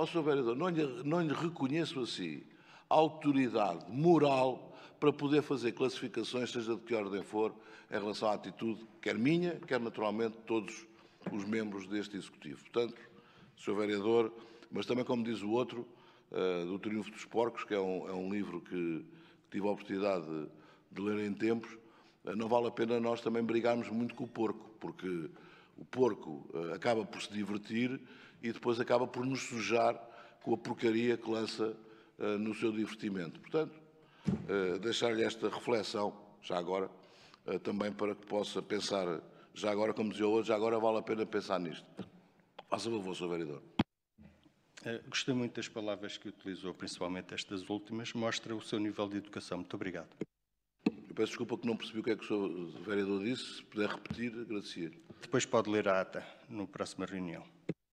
Ó Sr. Vereador, não lhe, não lhe reconheço assim autoridade moral para poder fazer classificações, seja de que ordem for, em relação à atitude, quer minha, quer naturalmente todos os membros deste Executivo. Portanto, Sr. Vereador, mas também, como diz o outro, uh, do Triunfo dos Porcos, que é um, é um livro que tive a oportunidade de, de ler em tempos, uh, não vale a pena nós também brigarmos muito com o porco, porque o porco eh, acaba por se divertir e depois acaba por nos sujar com a porcaria que lança eh, no seu divertimento. Portanto, eh, deixar-lhe esta reflexão, já agora, também para que possa pensar, já agora, como dizia hoje, já agora vale a pena pensar nisto. Faça favor, Sr. Vereador. Gostei muito das palavras que utilizou, principalmente estas últimas. Mostra o seu nível de educação. Muito obrigado peço desculpa que não percebi o que é que o Sr. Vereador disse. Se puder repetir, agradecia. Depois pode ler a ata, na próxima reunião.